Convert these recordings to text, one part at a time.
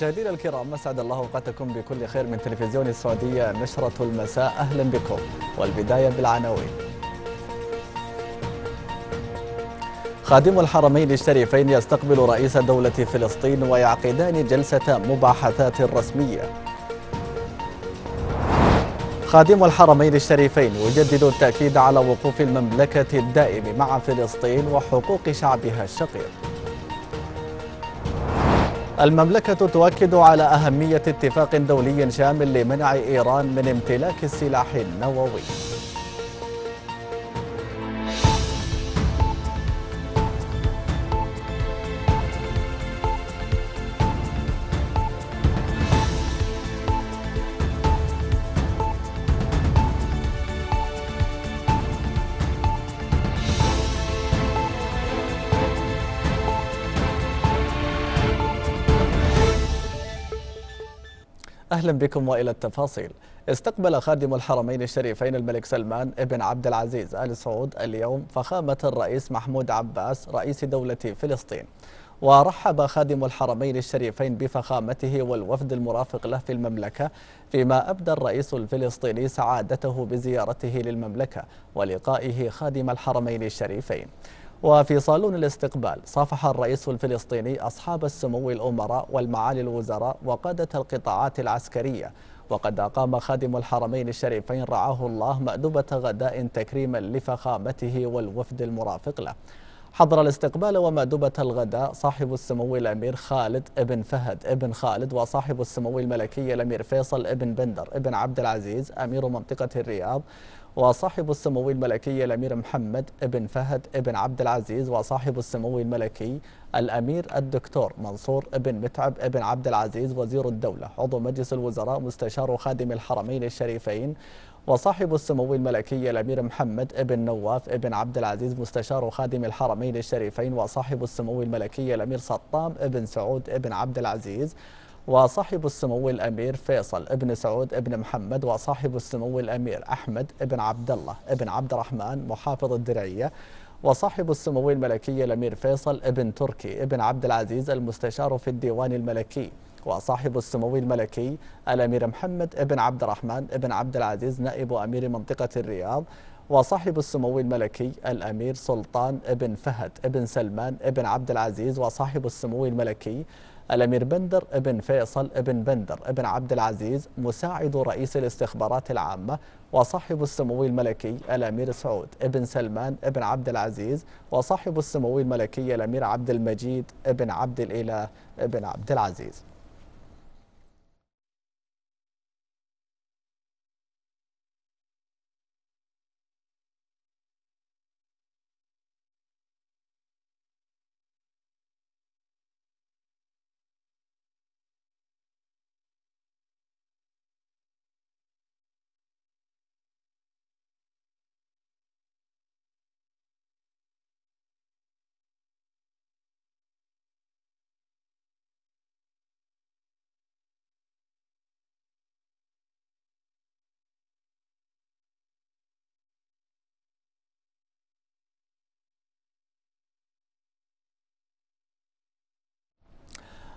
مشاهدينا الكرام مسعد الله اوقاتكم بكل خير من تلفزيون السعوديه نشره المساء اهلا بكم والبدايه بالعناوين. خادم الحرمين الشريفين يستقبل رئيس دوله فلسطين ويعقدان جلسه مباحثات رسميه. خادم الحرمين الشريفين يجدد التاكيد على وقوف المملكه الدائم مع فلسطين وحقوق شعبها الشقيق. المملكة تؤكد على أهمية اتفاق دولي شامل لمنع إيران من امتلاك السلاح النووي أهلا بكم وإلى التفاصيل استقبل خادم الحرمين الشريفين الملك سلمان ابن عبد العزيز آل سعود اليوم فخامة الرئيس محمود عباس رئيس دولة فلسطين ورحب خادم الحرمين الشريفين بفخامته والوفد المرافق له في المملكة فيما أبدى الرئيس الفلسطيني سعادته بزيارته للمملكة ولقائه خادم الحرمين الشريفين وفي صالون الاستقبال صافح الرئيس الفلسطيني أصحاب السمو الأمراء والمعالي الوزراء وقادة القطاعات العسكرية وقد أقام خادم الحرمين الشريفين رعاه الله مأدبة غداء تكريما لفخامته والوفد المرافق له حضر الاستقبال ومأدبة الغداء صاحب السمو الأمير خالد ابن فهد ابن خالد وصاحب السمو الملكي الأمير فيصل ابن بندر ابن عبد العزيز أمير منطقة الرياض وصاحب السمو الملكي الأمير محمد بن فهد بن عبد العزيز وصاحب السمو الملكي الأمير الدكتور منصور بن متعب بن عبد العزيز وزير الدولة عضو مجلس الوزراء مستشار خادم الحرمين الشريفين وصاحب السمو الملكي الأمير محمد بن نواف بن عبد العزيز مستشار خادم الحرمين الشريفين وصاحب السمو الملكي الأمير سطام بن سعود بن عبد العزيز وصاحب السمو الأمير فيصل ابن سعود ابن محمد وصاحب السمو الأمير أحمد ابن عبد الله ابن عبد الرحمن محافظ الدرعية وصاحب السمو الملكي الأمير فيصل ابن تركي ابن عبد العزيز المستشار في الديوان الملكي وصاحب السمو الملكي الأمير محمد ابن عبد الرحمن ابن عبد العزيز نائب أمير منطقة الرياض وصاحب السمو الملكي الأمير سلطان ابن فهد ابن سلمان ابن عبد العزيز وصاحب السمو الملكي الأمير بندر ابن فيصل ابن بندر ابن عبد العزيز مساعد رئيس الاستخبارات العامة وصاحب السمو الملكي الأمير سعود ابن سلمان ابن عبد العزيز وصاحب السمو الملكي الأمير عبد المجيد ابن عبد الإله ابن عبد العزيز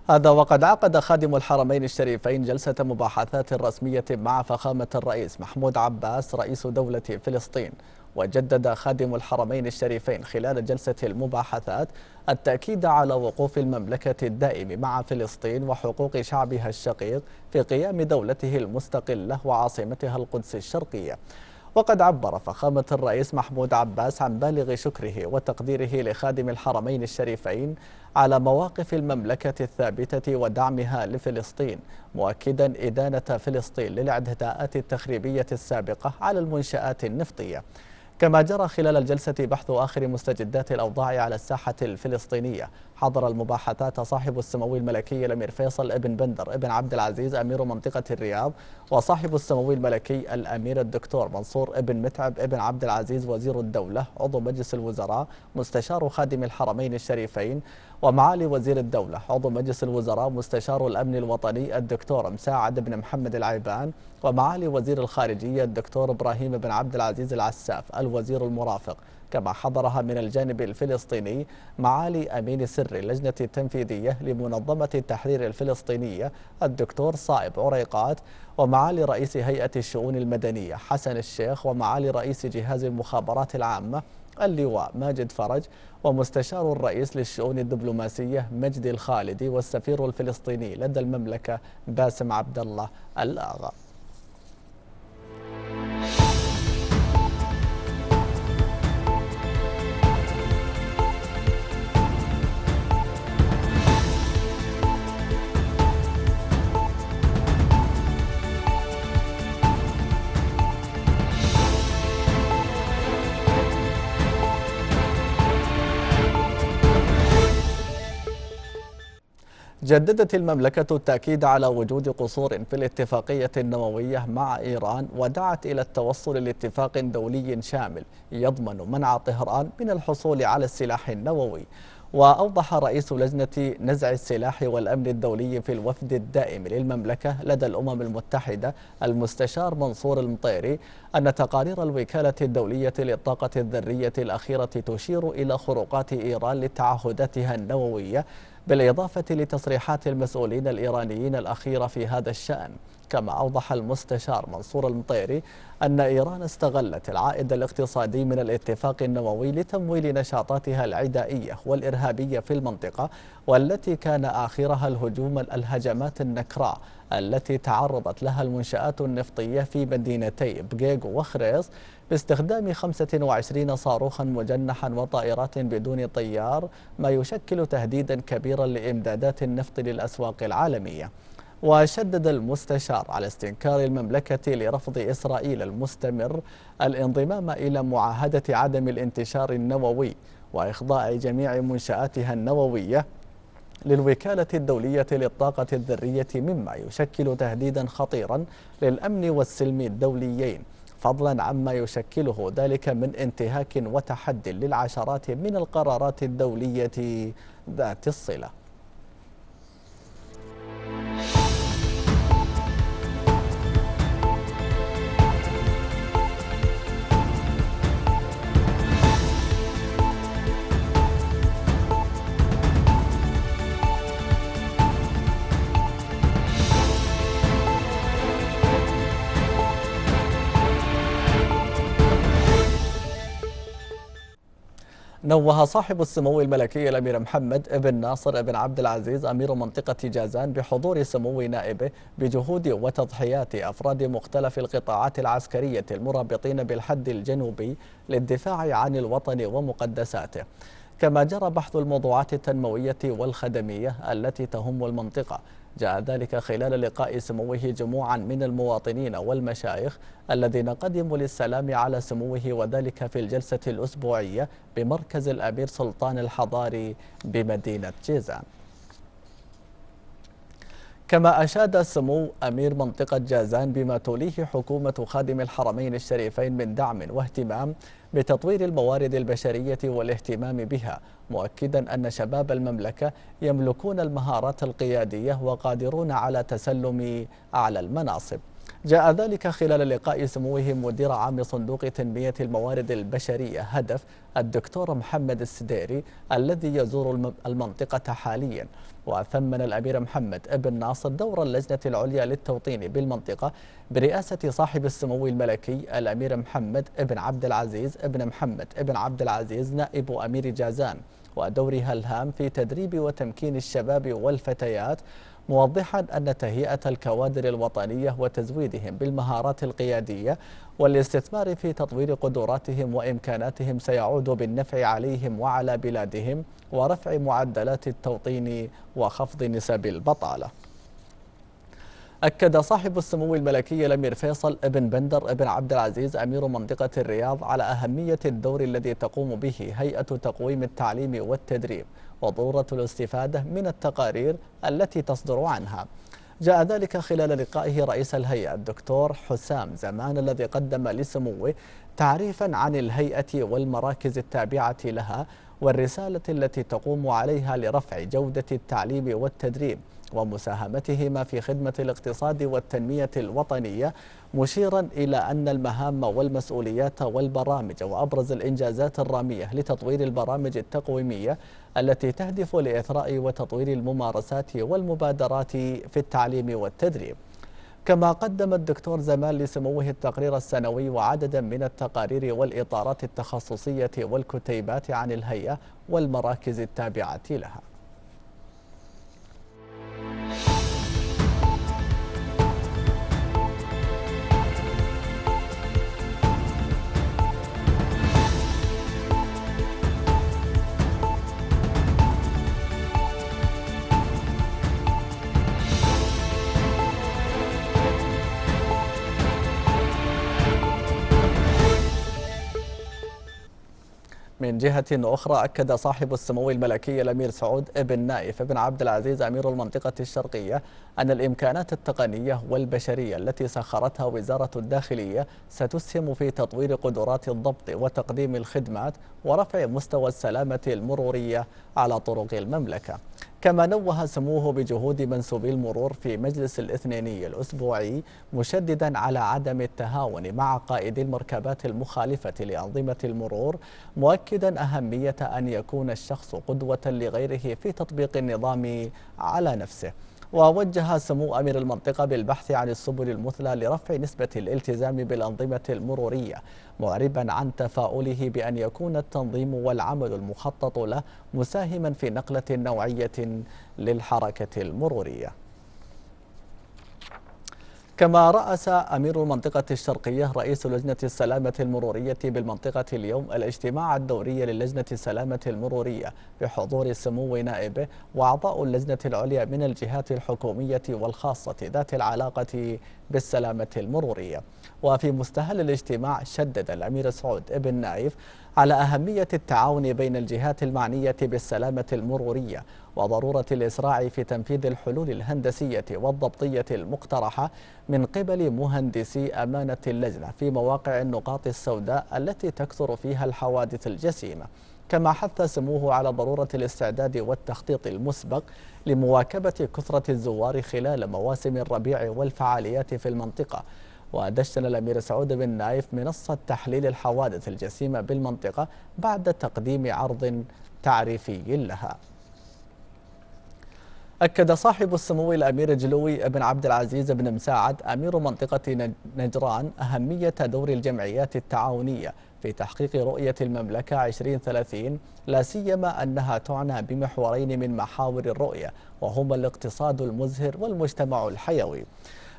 هذا وقد عقد خادم الحرمين الشريفين جلسة مباحثات رسمية مع فخامة الرئيس محمود عباس رئيس دولة فلسطين وجدد خادم الحرمين الشريفين خلال جلسة المباحثات التأكيد على وقوف المملكة الدائم مع فلسطين وحقوق شعبها الشقيق في قيام دولته المستقلة وعاصمتها القدس الشرقية وقد عبر فخامة الرئيس محمود عباس عن بالغ شكره وتقديره لخادم الحرمين الشريفين على مواقف المملكة الثابتة ودعمها لفلسطين مؤكدا إدانة فلسطين للاعتداءات التخريبية السابقة على المنشآت النفطية كما جرى خلال الجلسة بحث آخر مستجدات الأوضاع على الساحة الفلسطينية حضر المباحثات صاحب السمو الملكي الأمير فيصل ابن بندر ابن عبد العزيز أمير منطقة الرياض وصاحب السمو الملكي الأمير الدكتور منصور ابن متعب ابن عبد العزيز وزير الدولة عضو مجلس الوزراء مستشار خادم الحرمين الشريفين ومعالي وزير الدولة عضو مجلس الوزراء مستشار الأمن الوطني الدكتور مساعد بن محمد العيبان ومعالي وزير الخارجية الدكتور إبراهيم بن عبد العزيز العساف الوزير المرافق كما حضرها من الجانب الفلسطيني معالي أمين سر اللجنة التنفيذية لمنظمة التحرير الفلسطينية الدكتور صائب عريقات ومعالي رئيس هيئة الشؤون المدنية حسن الشيخ ومعالي رئيس جهاز المخابرات العامة اللواء ماجد فرج ومستشار الرئيس للشؤون الدبلوماسية مجدي الخالدي والسفير الفلسطيني لدى المملكة باسم عبد الله الآغا جددت المملكة التأكيد على وجود قصور في الاتفاقية النووية مع إيران ودعت إلى التوصل لاتفاق دولي شامل يضمن منع طهران من الحصول على السلاح النووي وأوضح رئيس لجنة نزع السلاح والأمن الدولي في الوفد الدائم للمملكة لدى الأمم المتحدة المستشار منصور المطيري أن تقارير الوكالة الدولية للطاقة الذرية الأخيرة تشير إلى خروقات إيران لتعهداتها النووية بالإضافة لتصريحات المسؤولين الإيرانيين الأخيرة في هذا الشأن كما أوضح المستشار منصور المطيري أن إيران استغلت العائد الاقتصادي من الاتفاق النووي لتمويل نشاطاتها العدائية والإرهابية في المنطقة والتي كان آخرها الهجوم الهجمات النكراء التي تعرضت لها المنشآت النفطية في مدينتي بقيق وخريص باستخدام 25 صاروخا مجنحا وطائرات بدون طيار ما يشكل تهديدا كبيرا لإمدادات النفط للأسواق العالمية وشدد المستشار على استنكار المملكة لرفض إسرائيل المستمر الانضمام إلى معاهدة عدم الانتشار النووي وإخضاع جميع منشآتها النووية للوكالة الدولية للطاقة الذرية مما يشكل تهديدا خطيرا للأمن والسلم الدوليين فضلا عما يشكله ذلك من انتهاك وتحد للعشرات من القرارات الدولية ذات الصلة نوه صاحب السمو الملكي الأمير محمد بن ناصر بن عبد العزيز أمير منطقة جازان بحضور سمو نائبه بجهود وتضحيات أفراد مختلف القطاعات العسكرية المرابطين بالحد الجنوبي للدفاع عن الوطن ومقدساته كما جرى بحث الموضوعات التنموية والخدمية التي تهم المنطقة جاء ذلك خلال لقاء سموه جموعا من المواطنين والمشايخ الذين قدموا للسلام على سموه وذلك في الجلسة الأسبوعية بمركز الأمير سلطان الحضاري بمدينة جيزان كما أشاد سمو أمير منطقة جازان بما توليه حكومة خادم الحرمين الشريفين من دعم واهتمام بتطوير الموارد البشرية والاهتمام بها مؤكدا أن شباب المملكة يملكون المهارات القيادية وقادرون على تسلم أعلى المناصب جاء ذلك خلال لقاء سموه مدير عام صندوق تنمية الموارد البشرية هدف الدكتور محمد السديري الذي يزور المنطقة حاليا وثمن الأمير محمد بن ناصر دور اللجنة العليا للتوطين بالمنطقة برئاسة صاحب السمو الملكي الأمير محمد بن عبد العزيز بن محمد بن عبد العزيز نائب أمير جازان ودورها الهام في تدريب وتمكين الشباب والفتيات موضحا أن تهيئة الكوادر الوطنية وتزويدهم بالمهارات القيادية والاستثمار في تطوير قدراتهم وإمكاناتهم سيعود بالنفع عليهم وعلى بلادهم ورفع معدلات التوطين وخفض نسب البطالة أكد صاحب السمو الملكي الأمير فيصل بن بندر بن عبد العزيز أمير منطقة الرياض على أهمية الدور الذي تقوم به هيئة تقويم التعليم والتدريب وضرورة الاستفادة من التقارير التي تصدر عنها جاء ذلك خلال لقائه رئيس الهيئة الدكتور حسام زمان الذي قدم لسموه تعريفا عن الهيئة والمراكز التابعة لها والرسالة التي تقوم عليها لرفع جودة التعليم والتدريب ومساهمتهما في خدمة الاقتصاد والتنمية الوطنية مشيرا إلى أن المهام والمسؤوليات والبرامج وأبرز الإنجازات الرامية لتطوير البرامج التقويمية التي تهدف لإثراء وتطوير الممارسات والمبادرات في التعليم والتدريب كما قدم الدكتور زمان لسموه التقرير السنوي وعددا من التقارير والإطارات التخصصية والكتيبات عن الهيئة والمراكز التابعة لها من جهة أخرى أكد صاحب السمو الملكي الأمير سعود بن نايف بن عبد العزيز أمير المنطقة الشرقية أن الإمكانات التقنية والبشرية التي سخرتها وزارة الداخلية ستسهم في تطوير قدرات الضبط وتقديم الخدمات ورفع مستوى السلامة المرورية على طرق المملكة كما نوه سموه بجهود منسوبي المرور في مجلس الاثنيني الأسبوعي مشددا على عدم التهاون مع قائدي المركبات المخالفة لأنظمة المرور مؤكدا أهمية أن يكون الشخص قدوة لغيره في تطبيق النظام على نفسه ووجه سمو أمير المنطقة بالبحث عن السبل المثلى لرفع نسبة الالتزام بالأنظمة المرورية معربا عن تفاؤله بأن يكون التنظيم والعمل المخطط له مساهما في نقلة نوعية للحركة المرورية كما رأس أمير المنطقة الشرقية رئيس لجنة السلامة المرورية بالمنطقة اليوم الاجتماع الدوري للجنة السلامة المرورية بحضور سمو نائبه وأعضاء اللجنة العليا من الجهات الحكومية والخاصة ذات العلاقة بالسلامة المرورية وفي مستهل الاجتماع شدد الأمير سعود ابن نايف على أهمية التعاون بين الجهات المعنية بالسلامة المرورية وضرورة الإسراع في تنفيذ الحلول الهندسية والضبطية المقترحة من قبل مهندسي أمانة اللجنة في مواقع النقاط السوداء التي تكثر فيها الحوادث الجسيمة كما حث سموه على ضرورة الاستعداد والتخطيط المسبق لمواكبة كثرة الزوار خلال مواسم الربيع والفعاليات في المنطقة ودشن الأمير سعود بن نايف منصة تحليل الحوادث الجسيمة بالمنطقة بعد تقديم عرض تعريفي لها أكد صاحب السمو الأمير جلوي بن عبد العزيز بن مساعد أمير منطقة نجران أهمية دور الجمعيات التعاونية في تحقيق رؤية المملكة 2030 لا سيما أنها تعنى بمحورين من محاور الرؤية وهما الاقتصاد المزهر والمجتمع الحيوي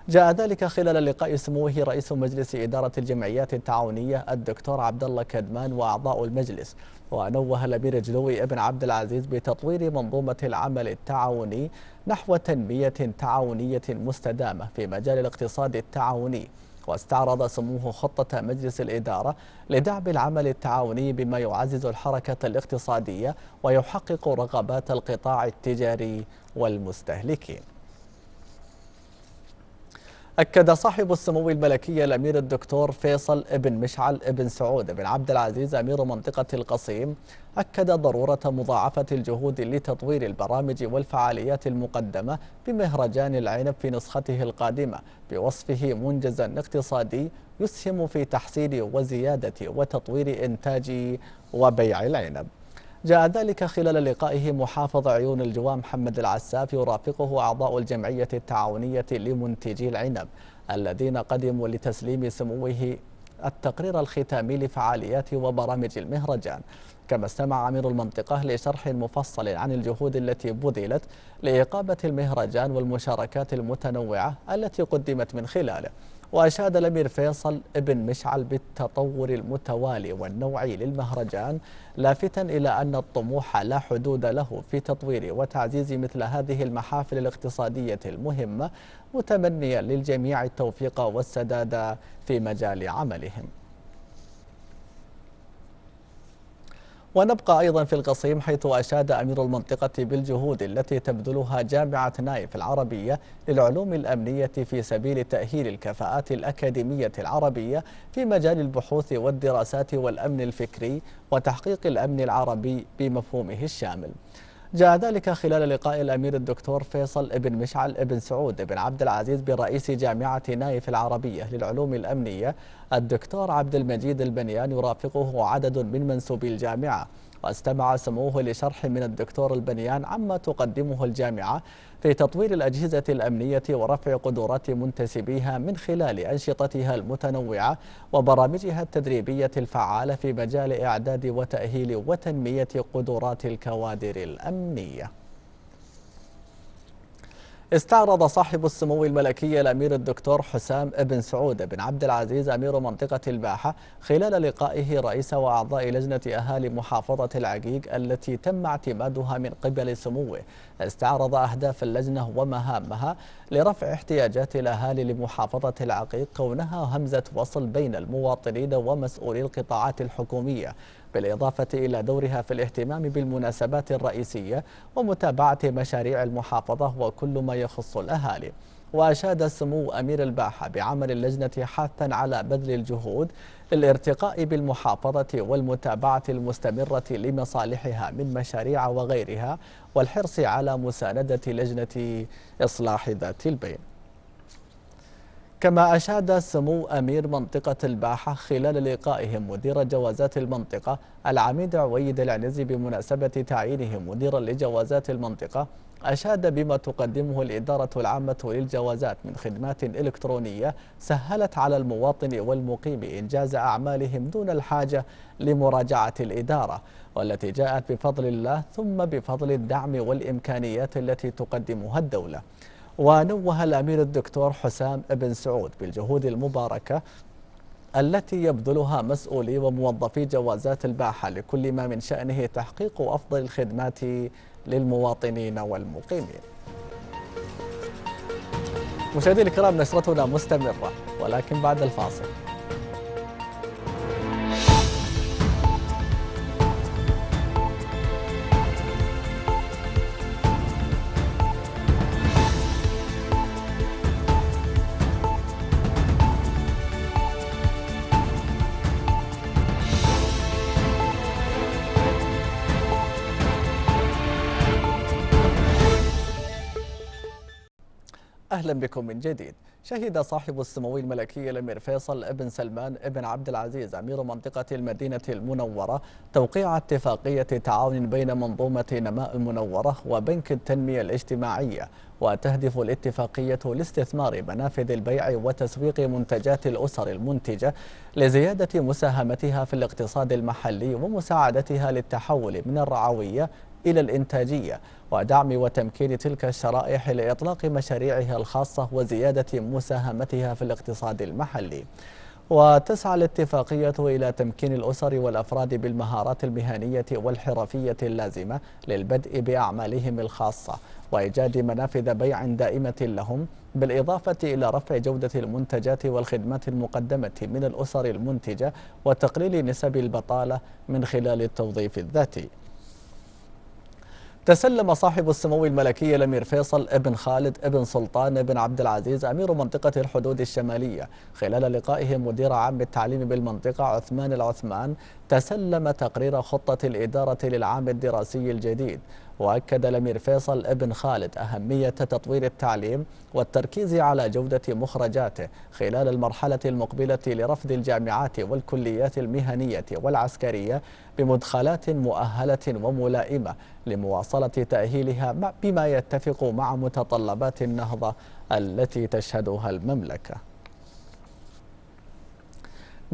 جاء ذلك خلال لقاء سموه رئيس مجلس إدارة الجمعيات التعاونية الدكتور عبد الله كدمان وأعضاء المجلس ونوه الأمير الجنوي ابن عبد العزيز بتطوير منظومة العمل التعاوني نحو تنمية تعاونية مستدامة في مجال الاقتصاد التعاوني واستعرض سموه خطة مجلس الإدارة لدعم العمل التعاوني بما يعزز الحركة الاقتصادية ويحقق رغبات القطاع التجاري والمستهلكين أكد صاحب السمو الملكي الأمير الدكتور فيصل ابن مشعل ابن سعود بن عبد العزيز أمير منطقة القصيم أكد ضرورة مضاعفة الجهود لتطوير البرامج والفعاليات المقدمة بمهرجان العنب في نسخته القادمة بوصفه منجزا اقتصادي يسهم في تحسين وزيادة وتطوير إنتاج وبيع العنب جاء ذلك خلال لقائه محافظ عيون الجوام محمد العساف يرافقه أعضاء الجمعية التعاونية لمنتجي العنب الذين قدموا لتسليم سموه التقرير الختامي لفعاليات وبرامج المهرجان كما استمع أمير المنطقة لشرح مفصل عن الجهود التي بذلت لإقامة المهرجان والمشاركات المتنوعة التي قدمت من خلاله وأشاد الأمير فيصل ابن مشعل بالتطور المتوالي والنوعي للمهرجان لافتا إلى أن الطموح لا حدود له في تطوير وتعزيز مثل هذه المحافل الاقتصادية المهمة متمنيا للجميع التوفيق والسداد في مجال عملهم ونبقى أيضا في القصيم حيث أشاد أمير المنطقة بالجهود التي تبذلها جامعة نايف العربية للعلوم الأمنية في سبيل تأهيل الكفاءات الأكاديمية العربية في مجال البحوث والدراسات والأمن الفكري وتحقيق الأمن العربي بمفهومه الشامل جاء ذلك خلال لقاء الأمير الدكتور فيصل ابن مشعل ابن سعود ابن عبد العزيز برئيس جامعة نايف العربية للعلوم الأمنية الدكتور عبد المجيد البنيان يرافقه عدد من منسوبي الجامعة واستمع سموه لشرح من الدكتور البنيان عما تقدمه الجامعة في تطوير الأجهزة الأمنية ورفع قدرات منتسبيها من خلال أنشطتها المتنوعة وبرامجها التدريبية الفعالة في مجال إعداد وتأهيل وتنمية قدرات الكوادر الأمنية استعرض صاحب السمو الملكي الأمير الدكتور حسام بن سعود بن عبد العزيز أمير منطقة الباحة خلال لقائه رئيس وأعضاء لجنة أهالي محافظة العقيق التي تم اعتمادها من قبل سموه استعرض أهداف اللجنة ومهامها لرفع احتياجات الأهالي لمحافظة العقيق كونها همزة وصل بين المواطنين ومسؤولي القطاعات الحكومية بالإضافة إلى دورها في الاهتمام بالمناسبات الرئيسية ومتابعة مشاريع المحافظة وكل ما يخص الأهالي وأشاد سمو أمير الباحة بعمل اللجنة حثا على بذل الجهود للارتقاء بالمحافظة والمتابعة المستمرة لمصالحها من مشاريع وغيرها والحرص على مساندة لجنة إصلاح ذات البين كما أشاد سمو أمير منطقة الباحة خلال لقائهم مدير جوازات المنطقة العميد عويد العنزي بمناسبة تعيينه مديرا لجوازات المنطقة أشاد بما تقدمه الإدارة العامة للجوازات من خدمات إلكترونية سهلت على المواطن والمقيم إنجاز أعمالهم دون الحاجة لمراجعة الإدارة والتي جاءت بفضل الله ثم بفضل الدعم والإمكانيات التي تقدمها الدولة ونوه الأمير الدكتور حسام بن سعود بالجهود المباركة التي يبذلها مسؤولي وموظفي جوازات الباحة لكل ما من شأنه تحقيق أفضل الخدمات للمواطنين والمقيمين مشاهدينا الكرام نشرتنا مستمرة ولكن بعد الفاصل أهلا بكم من جديد شهد صاحب السمو الملكي الأمير فيصل ابن سلمان ابن عبد العزيز أمير منطقة المدينة المنورة توقيع اتفاقية تعاون بين منظومة نماء المنورة وبنك التنمية الاجتماعية وتهدف الاتفاقية لاستثمار منافذ البيع وتسويق منتجات الأسر المنتجة لزيادة مساهمتها في الاقتصاد المحلي ومساعدتها للتحول من الرعوية إلى الإنتاجية ودعم وتمكين تلك الشرائح لإطلاق مشاريعها الخاصة وزيادة مساهمتها في الاقتصاد المحلي وتسعى الاتفاقية إلى تمكين الأسر والأفراد بالمهارات المهنية والحرفية اللازمة للبدء بأعمالهم الخاصة وإيجاد منافذ بيع دائمة لهم بالإضافة إلى رفع جودة المنتجات والخدمات المقدمة من الأسر المنتجة وتقليل نسب البطالة من خلال التوظيف الذاتي تسلم صاحب السمو الملكي الامير فيصل ابن خالد ابن سلطان ابن عبد العزيز امير منطقه الحدود الشماليه خلال لقائه مدير عام التعليم بالمنطقه عثمان العثمان تسلم تقرير خطة الإدارة للعام الدراسي الجديد وأكد الأمير فيصل ابن خالد أهمية تطوير التعليم والتركيز على جودة مخرجاته خلال المرحلة المقبلة لرفض الجامعات والكليات المهنية والعسكرية بمدخلات مؤهلة وملائمة لمواصلة تأهيلها بما يتفق مع متطلبات النهضة التي تشهدها المملكة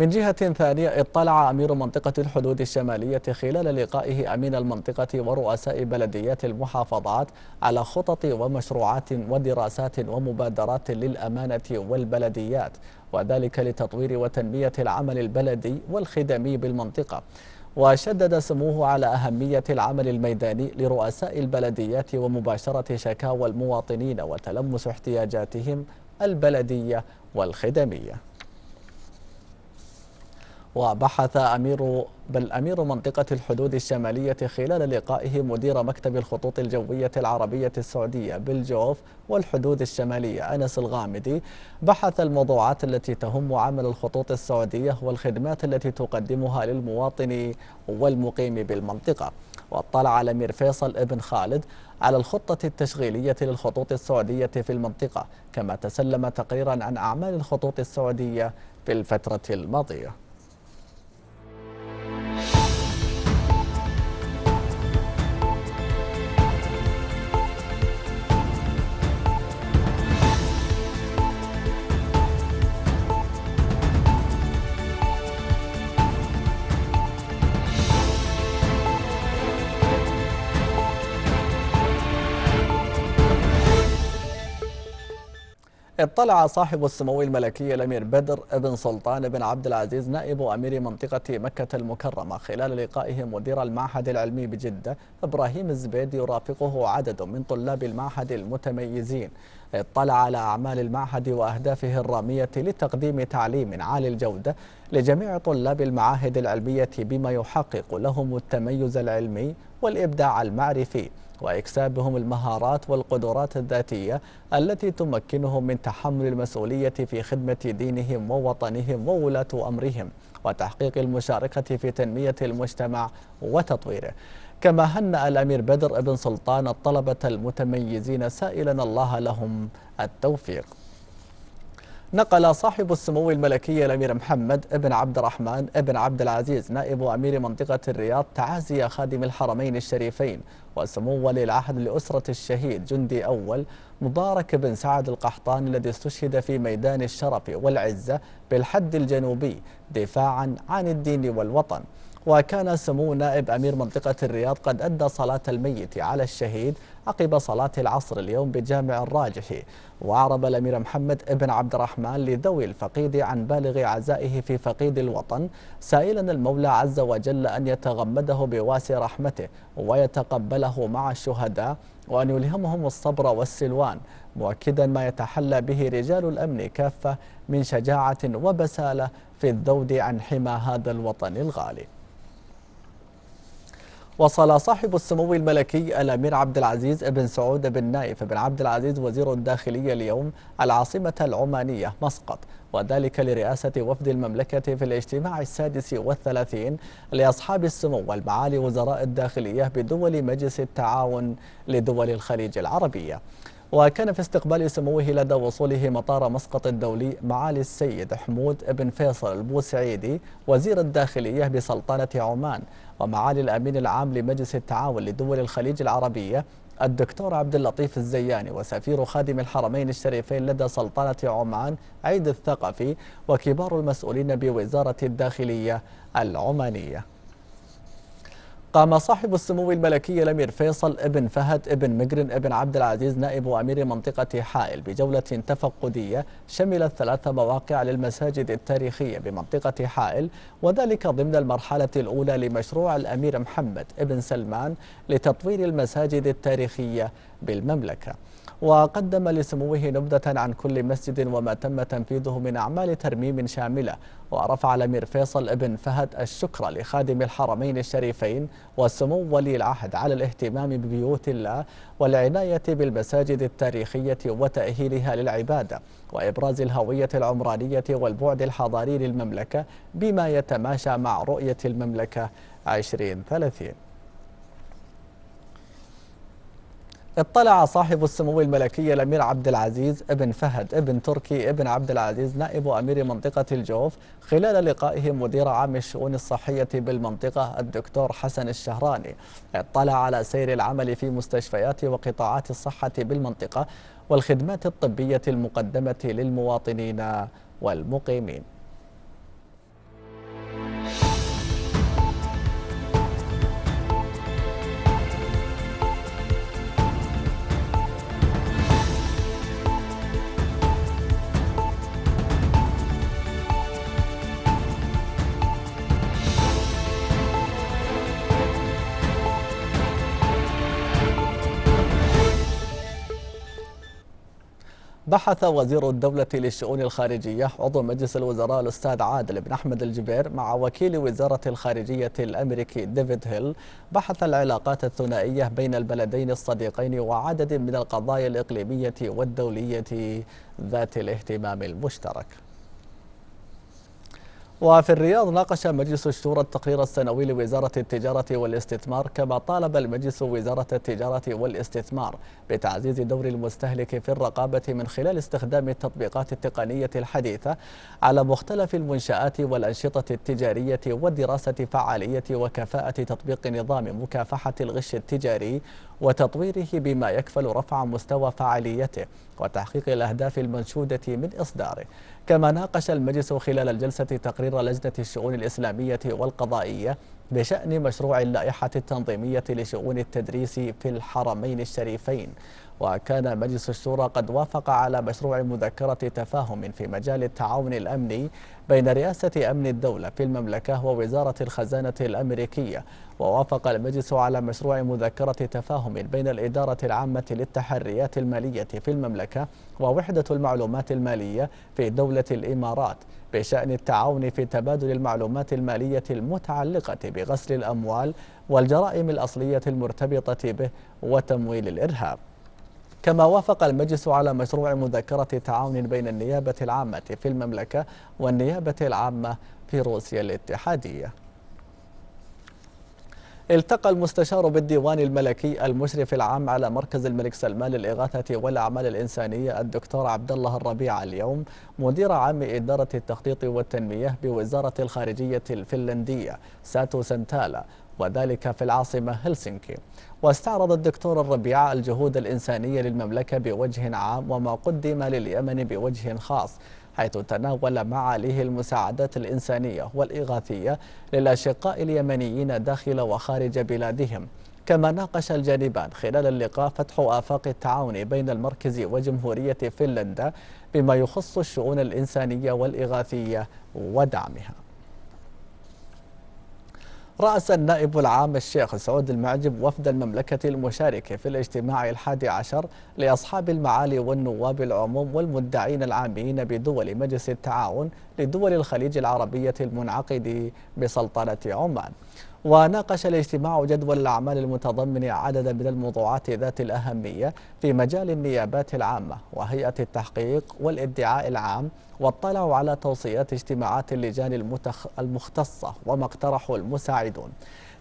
من جهة ثانية اطلع أمير منطقة الحدود الشمالية خلال لقائه أمين المنطقة ورؤساء بلديات المحافظات على خطط ومشروعات ودراسات ومبادرات للأمانة والبلديات وذلك لتطوير وتنمية العمل البلدي والخدمي بالمنطقة وشدد سموه على أهمية العمل الميداني لرؤساء البلديات ومباشرة شكاوى المواطنين وتلمس احتياجاتهم البلدية والخدمية وبحث أمير بل أمير منطقة الحدود الشمالية خلال لقائه مدير مكتب الخطوط الجوية العربية السعودية بالجوف والحدود الشمالية أنس الغامدي بحث الموضوعات التي تهم عمل الخطوط السعودية والخدمات التي تقدمها للمواطن والمقيم بالمنطقة واطلع الأمير فيصل ابن خالد على الخطة التشغيلية للخطوط السعودية في المنطقة كما تسلم تقريرا عن أعمال الخطوط السعودية في الفترة الماضية اطلع صاحب السمو الملكي الأمير بدر بن سلطان بن عبد العزيز نائب أمير منطقة مكة المكرمة خلال لقائه مدير المعهد العلمي بجدة إبراهيم الزبيد يرافقه عدد من طلاب المعهد المتميزين اطلع على أعمال المعهد وأهدافه الرامية لتقديم تعليم عالي الجودة لجميع طلاب المعاهد العلمية بما يحقق لهم التميز العلمي والإبداع المعرفي وإكسابهم المهارات والقدرات الذاتية التي تمكنهم من تحمل المسؤولية في خدمة دينهم ووطنهم وولاة أمرهم وتحقيق المشاركة في تنمية المجتمع وتطويره كما هنأ الأمير بدر بن سلطان الطلبة المتميزين سائلا الله لهم التوفيق نقل صاحب السمو الملكي الأمير محمد بن عبد الرحمن بن عبد العزيز نائب أمير منطقة الرياض تعازي خادم الحرمين الشريفين وسمو ولي العهد لأسرة الشهيد جندي أول مبارك بن سعد القحطاني الذي استشهد في ميدان الشرف والعزة بالحد الجنوبي دفاعا عن الدين والوطن وكان سمو نائب أمير منطقة الرياض قد أدى صلاة الميت على الشهيد عقب صلاة العصر اليوم بجامع الراجحي وأعرب الأمير محمد ابن عبد الرحمن لذوي الفقيد عن بالغ عزائه في فقيد الوطن سائلا المولى عز وجل أن يتغمده بواسع رحمته ويتقبله مع الشهداء وأن يلهمهم الصبر والسلوان مؤكدا ما يتحلى به رجال الأمن كافة من شجاعة وبسالة في الذود عن حمى هذا الوطن الغالي وصل صاحب السمو الملكي الأمير عبد العزيز بن سعود بن نايف بن عبد العزيز وزير الداخلية اليوم العاصمة العمانية مسقط وذلك لرئاسة وفد المملكة في الاجتماع السادس والثلاثين لأصحاب السمو والمعالي وزراء الداخلية بدول مجلس التعاون لدول الخليج العربية وكان في استقبال سموه لدى وصوله مطار مسقط الدولي معالي السيد حمود بن فيصل البوسعيدي وزير الداخلية بسلطنة عمان ومعالي الأمين العام لمجلس التعاون لدول الخليج العربية الدكتور عبد اللطيف الزياني وسفير خادم الحرمين الشريفين لدى سلطنة عمان عيد الثقفي وكبار المسؤولين بوزارة الداخلية العمانية قام صاحب السمو الملكي الامير فيصل ابن فهد ابن مجرن ابن عبد العزيز نائب امير منطقه حائل بجوله تفقديه شملت ثلاث مواقع للمساجد التاريخيه بمنطقه حائل وذلك ضمن المرحله الاولى لمشروع الامير محمد ابن سلمان لتطوير المساجد التاريخيه بالمملكه. وقدم لسموه نبذة عن كل مسجد وما تم تنفيذه من أعمال ترميم شاملة ورفع الأمير فيصل بن فهد الشكر لخادم الحرمين الشريفين وسمو ولي العهد على الاهتمام ببيوت الله والعناية بالمساجد التاريخية وتأهيلها للعبادة وإبراز الهوية العمرانية والبعد الحضاري للمملكة بما يتماشى مع رؤية المملكة 2030 اطلع صاحب السمو الملكي الأمير عبد العزيز ابن فهد ابن تركي ابن عبد العزيز نائب أمير منطقة الجوف خلال لقائه مدير عام الشؤون الصحية بالمنطقة الدكتور حسن الشهراني اطلع على سير العمل في مستشفيات وقطاعات الصحة بالمنطقة والخدمات الطبية المقدمة للمواطنين والمقيمين بحث وزير الدولة للشؤون الخارجية عضو مجلس الوزراء الأستاذ عادل بن أحمد الجبير مع وكيل وزارة الخارجية الأمريكي ديفيد هيل بحث العلاقات الثنائية بين البلدين الصديقين وعدد من القضايا الإقليمية والدولية ذات الاهتمام المشترك وفي الرياض ناقش مجلس الشورى التقرير السنوي لوزارة التجارة والاستثمار كما طالب المجلس وزارة التجارة والاستثمار بتعزيز دور المستهلك في الرقابة من خلال استخدام التطبيقات التقنية الحديثة على مختلف المنشآت والأنشطة التجارية ودراسة فعالية وكفاءة تطبيق نظام مكافحة الغش التجاري وتطويره بما يكفل رفع مستوى فعاليته وتحقيق الأهداف المنشودة من إصداره كما ناقش المجلس خلال الجلسة تقرير لجنة الشؤون الإسلامية والقضائية بشأن مشروع اللائحة التنظيمية لشؤون التدريس في الحرمين الشريفين وكان مجلس الشورى قد وافق على مشروع مذكرة تفاهم في مجال التعاون الأمني بين رئاسة أمن الدولة في المملكة ووزارة الخزانة الأمريكية ووافق المجلس على مشروع مذكرة تفاهم بين الإدارة العامة للتحريات المالية في المملكة ووحدة المعلومات المالية في دولة الإمارات بشأن التعاون في تبادل المعلومات المالية المتعلقة بغسل الأموال والجرائم الأصلية المرتبطة به وتمويل الإرهاب كما وافق المجلس على مشروع مذكرة تعاون بين النيابة العامة في المملكة والنيابة العامة في روسيا الاتحادية التقى المستشار بالديوان الملكي المشرف العام على مركز الملك سلمان للإغاثة والأعمال الإنسانية الدكتور عبد الله الربيع اليوم مدير عام إدارة التخطيط والتنمية بوزارة الخارجية الفنلندية ساتو سنتالا وذلك في العاصمة هلسنكي واستعرض الدكتور الربيع الجهود الإنسانية للمملكة بوجه عام وما قدم لليمن بوجه خاص حيث تناول معاليه المساعدات الإنسانية والإغاثية للأشقاء اليمنيين داخل وخارج بلادهم كما ناقش الجانبان خلال اللقاء فتح آفاق التعاون بين المركز وجمهورية فنلندا بما يخص الشؤون الإنسانية والإغاثية ودعمها رأس النائب العام الشيخ سعود المعجب وفد المملكة المشارك في الاجتماع الحادي عشر لأصحاب المعالي والنواب العموم والمدعين العامين بدول مجلس التعاون لدول الخليج العربية المنعقد بسلطنة عمان وناقش الاجتماع جدول الأعمال المتضمن عددا من الموضوعات ذات الأهمية في مجال النيابات العامة وهيئة التحقيق والادعاء العام واطلعوا على توصيات اجتماعات اللجان المختصة وما اقترحه المساعدون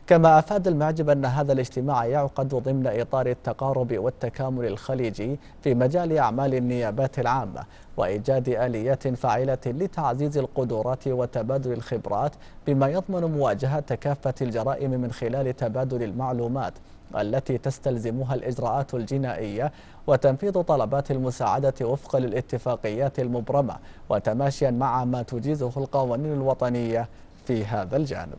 كما أفاد المعجب أن هذا الاجتماع يعقد ضمن إطار التقارب والتكامل الخليجي في مجال أعمال النيابات العامة وإيجاد آليات فاعلة لتعزيز القدرات وتبادل الخبرات بما يضمن مواجهة كافة الجرائم من خلال تبادل المعلومات التي تستلزمها الإجراءات الجنائية وتنفيذ طلبات المساعدة وفقا للاتفاقيات المبرمة وتماشيا مع ما تجيزه القوانين الوطنية في هذا الجانب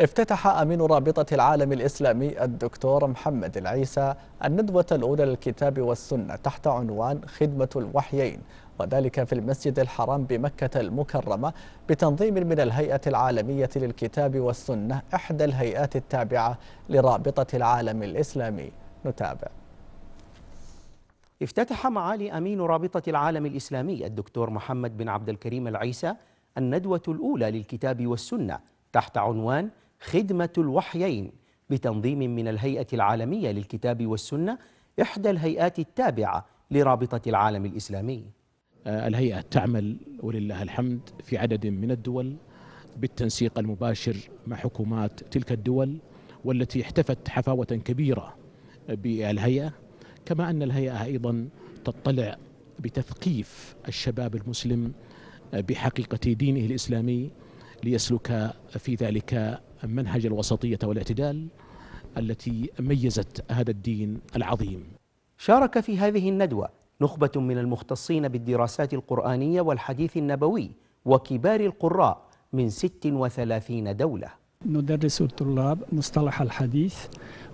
افتتح أمين رابطة العالم الإسلامي الدكتور محمد العيسى الندوة الأولى للكتاب والسنة تحت عنوان خدمة الوحيين وذلك في المسجد الحرام بمكة المكرمة بتنظيم من الهيئة العالمية للكتاب والسنة إحدى الهيئات التابعة لرابطة العالم الإسلامي نتابع افتتح معالي أمين رابطة العالم الإسلامي الدكتور محمد بن عبد الكريم العيسى الندوة الأولى للكتاب والسنة تحت عنوان خدمة الوحيين بتنظيم من الهيئة العالمية للكتاب والسنة إحدى الهيئات التابعة لرابطة العالم الإسلامي آه، الهيئة تعمل ولله الحمد في عدد من الدول بالتنسيق المباشر مع حكومات تلك الدول والتي احتفت حفاوة كبيرة بالهيئة كما أن الهيئة أيضا تطلع بتثقيف الشباب المسلم آه، بحقيقة دينه الإسلامي ليسلك في ذلك منهج الوسطية والاعتدال التي ميزت هذا الدين العظيم شارك في هذه الندوة نخبة من المختصين بالدراسات القرآنية والحديث النبوي وكبار القراء من 36 دولة ندرس الطلاب مصطلح الحديث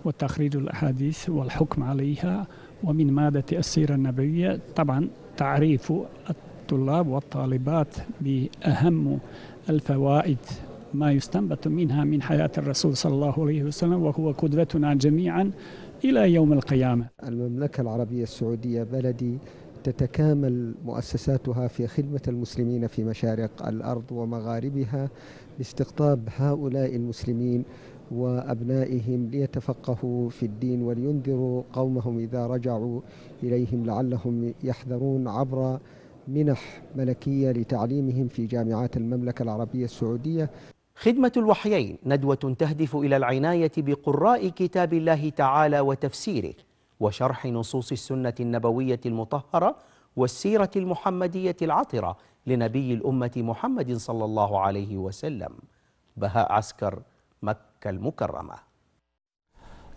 وتخريج الأحاديث والحكم عليها ومن مادة السيرة النبوية طبعا تعريف الطلاب والطالبات بأهم الفوائد ما يستنبط منها من حياة الرسول صلى الله عليه وسلم وهو قدوتنا جميعا إلى يوم القيامة المملكة العربية السعودية بلدي تتكامل مؤسساتها في خدمة المسلمين في مشارق الأرض ومغاربها باستقطاب هؤلاء المسلمين وأبنائهم ليتفقهوا في الدين ولينذروا قومهم إذا رجعوا إليهم لعلهم يحذرون عبر منح ملكية لتعليمهم في جامعات المملكة العربية السعودية خدمة الوحيين ندوة تهدف إلى العناية بقراء كتاب الله تعالى وتفسيره وشرح نصوص السنة النبوية المطهرة والسيرة المحمدية العطرة لنبي الأمة محمد صلى الله عليه وسلم بهاء عسكر مكة المكرمة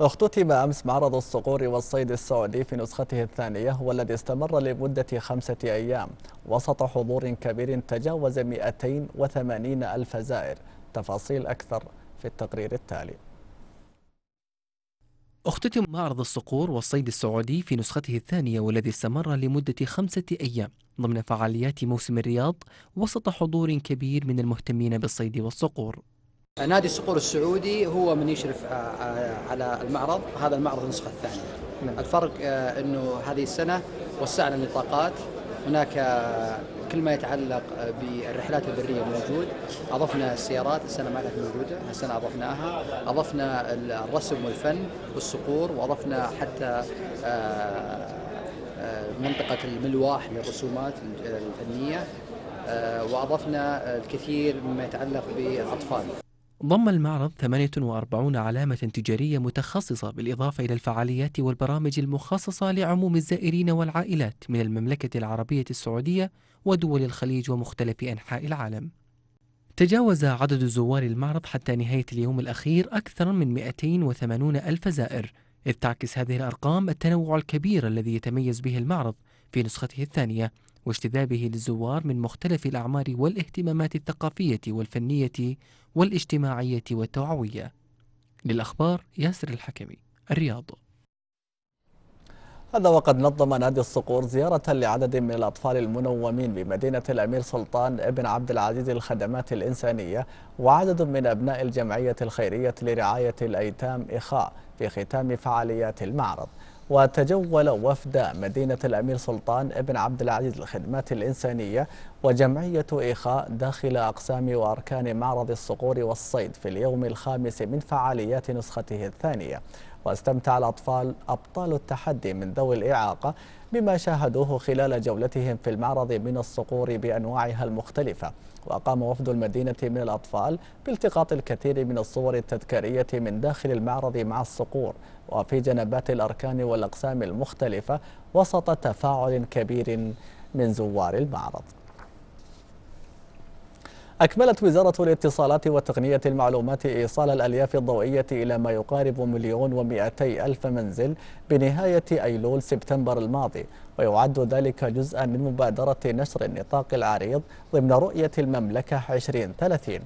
اختتم أمس معرض الصقور والصيد السعودي في نسخته الثانية والذي استمر لمدة خمسة أيام وسط حضور كبير تجاوز 280 ألف زائر تفاصيل أكثر في التقرير التالي اختتم معرض الصقور والصيد السعودي في نسخته الثانية والذي استمر لمدة خمسة أيام ضمن فعاليات موسم الرياض وسط حضور كبير من المهتمين بالصيد والصقور نادي الصقور السعودي هو من يشرف آه، آه، على المعرض هذا المعرض النسخة الثانية نعم. الفرق آه، أنه هذه السنة وسعنا النطاقات هناك كل ما يتعلق بالرحلات البريه موجود اضفنا السيارات السنه ما كانت موجوده السنه اضفناها اضفنا الرسم والفن والصقور واضفنا حتى آه، آه، منطقه الملواح للرسومات الفنيه آه، واضفنا الكثير مما يتعلق بالاطفال ضم المعرض 48 علامة تجارية متخصصة بالإضافة إلى الفعاليات والبرامج المخصصة لعموم الزائرين والعائلات من المملكة العربية السعودية ودول الخليج ومختلف أنحاء العالم تجاوز عدد زوار المعرض حتى نهاية اليوم الأخير أكثر من 280 ألف زائر إذ تعكس هذه الأرقام التنوع الكبير الذي يتميز به المعرض في نسخته الثانية واجتذابه للزوار من مختلف الأعمار والاهتمامات الثقافية والفنية والاجتماعية والتوعوية للأخبار ياسر الحكمي الرياض هذا وقد نظم نادي الصقور زيارة لعدد من الأطفال المنومين بمدينة الأمير سلطان ابن عبد العزيز للخدمات الإنسانية وعدد من أبناء الجمعية الخيرية لرعاية الأيتام إخاء في ختام فعاليات المعرض وتجول وفد مدينة الأمير سلطان ابن عبد العزيز للخدمات الإنسانية وجمعية إخاء داخل أقسام وأركان معرض الصقور والصيد في اليوم الخامس من فعاليات نسخته الثانية واستمتع الأطفال أبطال التحدي من ذوي الإعاقة بما شاهدوه خلال جولتهم في المعرض من الصقور بأنواعها المختلفة وقام وفد المدينة من الأطفال بالتقاط الكثير من الصور التذكارية من داخل المعرض مع الصقور وفي جنبات الأركان والأقسام المختلفة وسط تفاعل كبير من زوار المعرض أكملت وزارة الاتصالات وتقنية المعلومات إيصال الألياف الضوئية إلى ما يقارب مليون ومئتي ألف منزل بنهاية أيلول سبتمبر الماضي ويعد ذلك جزءا من مبادرة نشر النطاق العريض ضمن رؤية المملكة 2030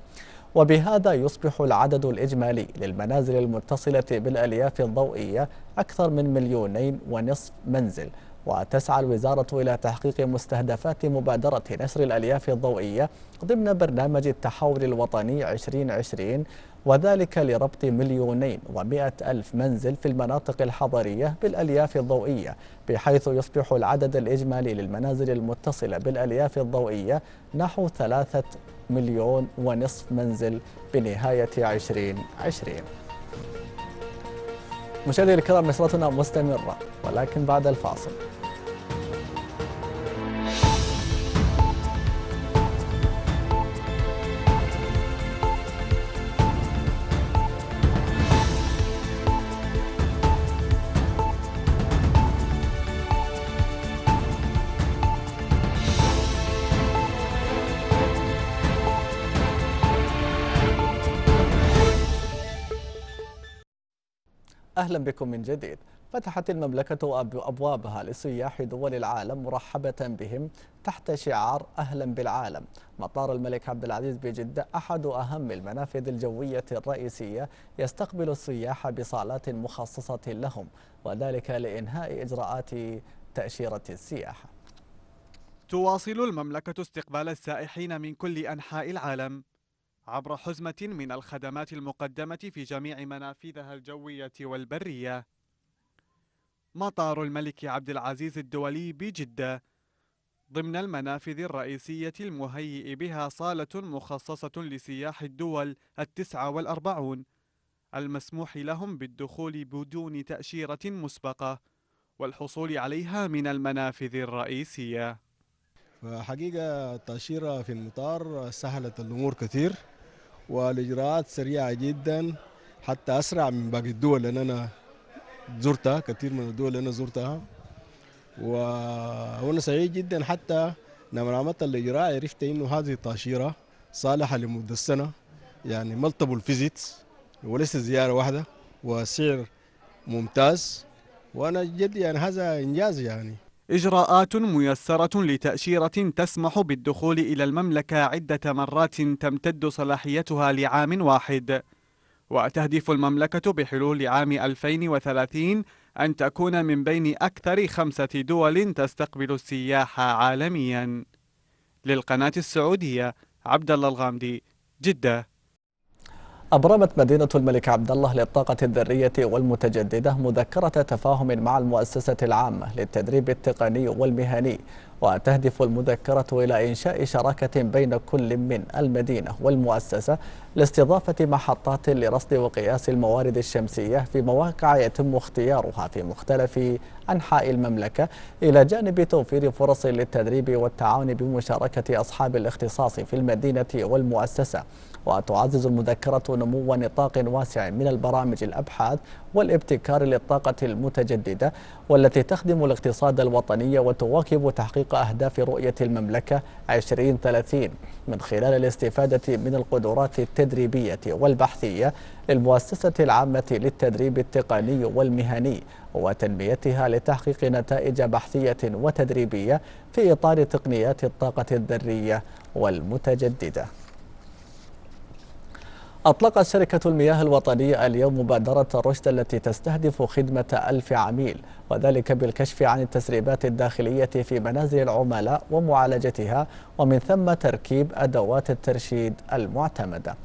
وبهذا يصبح العدد الإجمالي للمنازل المتصلة بالألياف الضوئية أكثر من مليونين ونصف منزل وتسعى الوزارة إلى تحقيق مستهدفات مبادرة نشر الألياف الضوئية ضمن برنامج التحول الوطني 2020 وذلك لربط مليونين ومائة ألف منزل في المناطق الحضرية بالألياف الضوئية بحيث يصبح العدد الإجمالي للمنازل المتصلة بالألياف الضوئية نحو ثلاثة مليون ونصف منزل بنهاية 2020 مشاهدينا الكرام نشرتنا مستمرة ولكن بعد الفاصل أهلا بكم من جديد فتحت المملكة أبوابها لسياح دول العالم مرحبة بهم تحت شعار أهلا بالعالم مطار الملك عبد العزيز بجدة أحد أهم المنافذ الجوية الرئيسية يستقبل السياح بصالات مخصصة لهم وذلك لإنهاء إجراءات تأشيرة السياحة تواصل المملكة استقبال السائحين من كل أنحاء العالم عبر حزمة من الخدمات المقدمة في جميع منافذها الجوية والبرية مطار الملك عبد العزيز الدولي بجدة ضمن المنافذ الرئيسية المهيئ بها صالة مخصصة لسياح الدول التسعة والأربعون المسموح لهم بالدخول بدون تأشيرة مسبقة والحصول عليها من المنافذ الرئيسية حقيقة التأشيرة في المطار سهلت الأمور كثير والاجراءات سريعه جدا حتى اسرع من باقي الدول اللي انا زرتها كثير من الدول اللي انا زرتها وانا سعيد جدا حتى لما عملت الاجراء عرفت انه هذه التاشيره صالحه لمده السنه يعني ملتبل فيزيتس وليس زياره واحده وسعر ممتاز وانا جد يعني هذا انجاز يعني إجراءات ميسرة لتأشيرة تسمح بالدخول إلى المملكة عدة مرات تمتد صلاحيتها لعام واحد وتهدف المملكة بحلول عام 2030 أن تكون من بين أكثر خمسة دول تستقبل السياحة عالميا للقناة السعودية عبد الله الغامدي جدة أبرمت مدينة الملك عبد الله للطاقة الذرية والمتجددة مذكرة تفاهم مع المؤسسة العامة للتدريب التقني والمهني وتهدف المذكرة إلى إنشاء شراكة بين كل من المدينة والمؤسسة لاستضافة محطات لرصد وقياس الموارد الشمسية في مواقع يتم اختيارها في مختلف أنحاء المملكة إلى جانب توفير فرص للتدريب والتعاون بمشاركة أصحاب الاختصاص في المدينة والمؤسسة وتعزز المذكرة نمو نطاق واسع من البرامج الأبحاث والابتكار للطاقة المتجددة والتي تخدم الاقتصاد الوطني وتواكب تحقيق أهداف رؤية المملكة 2030 من خلال الاستفادة من القدرات التدريبية والبحثية للمؤسسة العامة للتدريب التقني والمهني وتنميتها لتحقيق نتائج بحثية وتدريبية في إطار تقنيات الطاقة الذرية والمتجددة أطلقت شركة المياه الوطنية اليوم مبادرة الرشد التي تستهدف خدمة ألف عميل وذلك بالكشف عن التسريبات الداخلية في منازل العملاء ومعالجتها ومن ثم تركيب أدوات الترشيد المعتمدة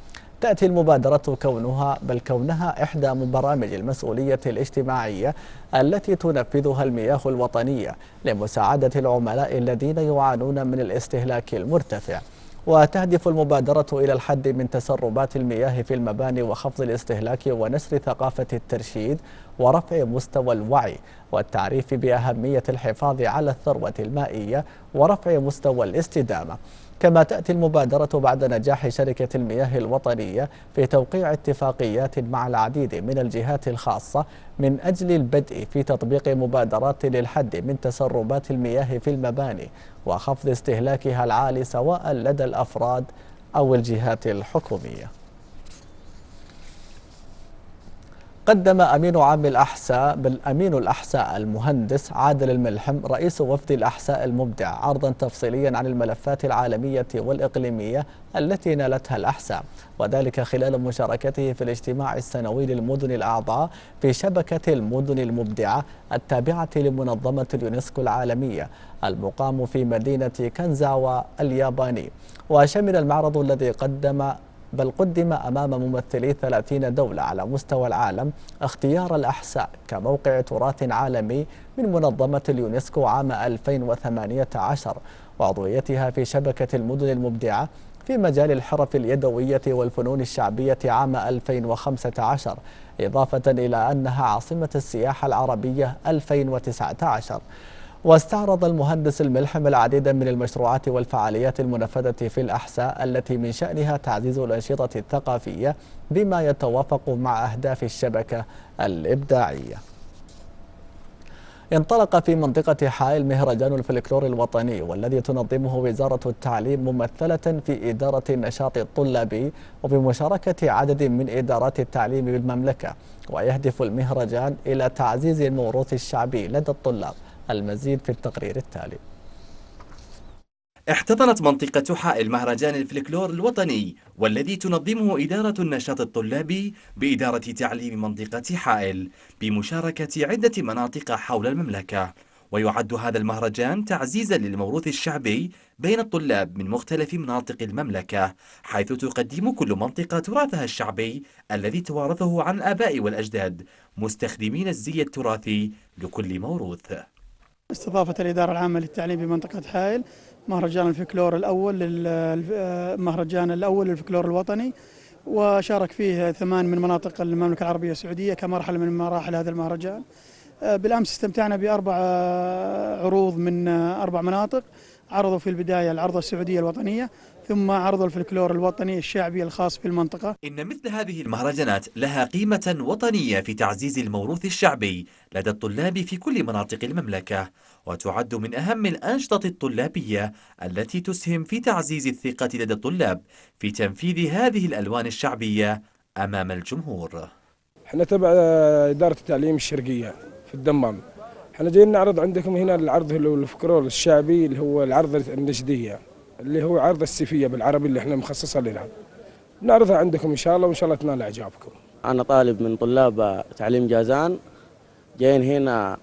تأتي المبادرة كونها بل كونها إحدى برامج المسؤولية الاجتماعية التي تنفذها المياه الوطنية لمساعدة العملاء الذين يعانون من الاستهلاك المرتفع وتهدف المبادرة إلى الحد من تسربات المياه في المباني وخفض الاستهلاك ونشر ثقافة الترشيد ورفع مستوى الوعي والتعريف بأهمية الحفاظ على الثروة المائية ورفع مستوى الاستدامة كما تأتي المبادرة بعد نجاح شركة المياه الوطنية في توقيع اتفاقيات مع العديد من الجهات الخاصة من أجل البدء في تطبيق مبادرات للحد من تسربات المياه في المباني وخفض استهلاكها العالي سواء لدى الأفراد أو الجهات الحكومية قدم أمين عام الأحساء بالأمين الأحساء المهندس عادل الملحم رئيس وفد الأحساء المبدع عرضا تفصيليا عن الملفات العالمية والإقليمية التي نالتها الأحساء وذلك خلال مشاركته في الاجتماع السنوي للمدن الأعضاء في شبكة المدن المبدعة التابعة لمنظمة اليونسكو العالمية المقام في مدينة كنزاوا الياباني وشمل المعرض الذي قدم بل قدم أمام ممثلي 30 دولة على مستوى العالم اختيار الأحساء كموقع تراث عالمي من منظمة اليونسكو عام 2018 وعضويتها في شبكة المدن المبدعة في مجال الحرف اليدوية والفنون الشعبية عام 2015 إضافة إلى أنها عاصمة السياحة العربية 2019 واستعرض المهندس الملحم العديد من المشروعات والفعاليات المنفذة في الأحساء التي من شأنها تعزيز الأنشطة الثقافية بما يتوافق مع أهداف الشبكة الإبداعية انطلق في منطقة حائل مهرجان الفلكلور الوطني والذي تنظمه وزارة التعليم ممثلة في إدارة النشاط الطلابي وبمشاركة عدد من إدارات التعليم بالمملكة ويهدف المهرجان إلى تعزيز الموروث الشعبي لدى الطلاب المزيد في التقرير التالي احتضنت منطقة حائل مهرجان الفلكلور الوطني والذي تنظمه إدارة النشاط الطلابي بإدارة تعليم منطقة حائل بمشاركة عدة مناطق حول المملكة ويعد هذا المهرجان تعزيزا للموروث الشعبي بين الطلاب من مختلف مناطق المملكة حيث تقدم كل منطقة تراثها الشعبي الذي توارثه عن الآباء والأجداد مستخدمين الزي التراثي لكل موروث استضافة الإدارة العامة للتعليم بمنطقة حائل مهرجان الفكلور الأول المهرجان آه، الأول للفكلور الوطني وشارك فيه ثمان من مناطق المملكة العربية السعودية كمرحلة من مراحل هذا المهرجان آه، بالأمس استمتعنا بأربع آه، عروض من أربع مناطق عرضوا في البداية العرضة السعودية الوطنية ثم عرض الفلكلور الوطني الشعبي الخاص في المنطقة إن مثل هذه المهرجانات لها قيمة وطنية في تعزيز الموروث الشعبي لدى الطلاب في كل مناطق المملكة وتعد من أهم الأنشطة الطلابية التي تسهم في تعزيز الثقة لدى الطلاب في تنفيذ هذه الألوان الشعبية أمام الجمهور احنا تبع إدارة التعليم الشرقية في الدمام احنا جايين نعرض عندكم هنا العرض الفكرول الشعبي اللي هو العرض النجدية اللي هو عرض السيفيه بالعربي اللي احنا مخصصه لها نعرضها عندكم ان شاء الله وان شاء الله تنال اعجابكم انا طالب من طلاب تعليم جازان جايين هنا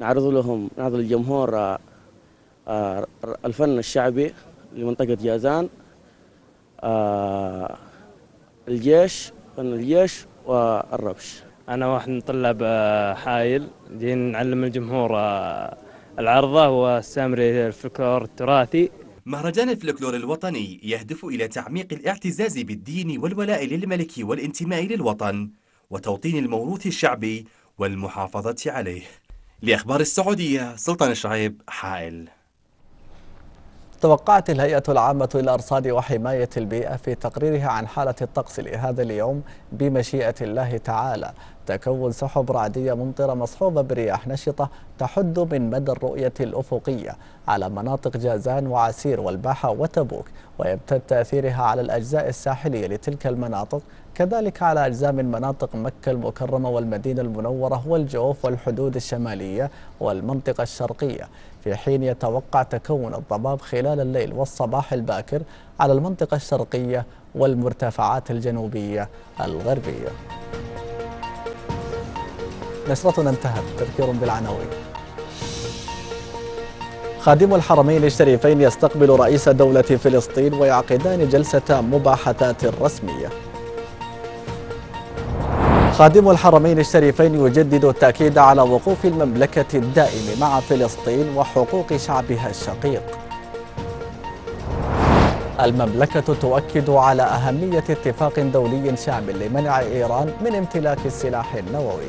نعرض لهم نعرض للجمهور آه، آه، الفن الشعبي لمنطقه جازان آه، الجيش فن الجيش والربش انا واحد من طلاب حايل جايين نعلم الجمهور العرضه والسامري الفكر التراثي مهرجان الفلكلور الوطني يهدف إلى تعميق الاعتزاز بالدين والولاء للملك والانتماء للوطن وتوطين الموروث الشعبي والمحافظة عليه لأخبار السعودية سلطان الشعيب حائل توقعت الهيئة العامة للأرصاد وحماية البيئة في تقريرها عن حالة الطقس لهذا اليوم بمشيئة الله تعالى تكون سحب رعدية ممطرة مصحوبة برياح نشطة تحد من مدى الرؤية الأفقية على مناطق جازان وعسير والباحة وتبوك ويمتد تأثيرها على الأجزاء الساحلية لتلك المناطق كذلك على أجزاء من مناطق مكة المكرمة والمدينة المنورة والجوف والحدود الشمالية والمنطقة الشرقية في حين يتوقع تكون الضباب خلال الليل والصباح الباكر على المنطقة الشرقية والمرتفعات الجنوبية الغربية نشرتنا انتهت تذكير بالعناوين خادم الحرمين الشريفين يستقبل رئيس دولة فلسطين ويعقدان جلسة مباحثات رسمية خادم الحرمين الشريفين يجدد التأكيد على وقوف المملكة الدائم مع فلسطين وحقوق شعبها الشقيق المملكة تؤكد على أهمية اتفاق دولي شامل لمنع إيران من امتلاك السلاح النووي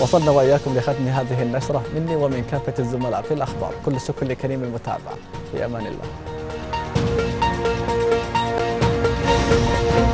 وصلنا وإياكم لختم هذه النشرة مني ومن كافة الزملاء في الأخبار كل الشكر لكريم المتابعة في أمان الله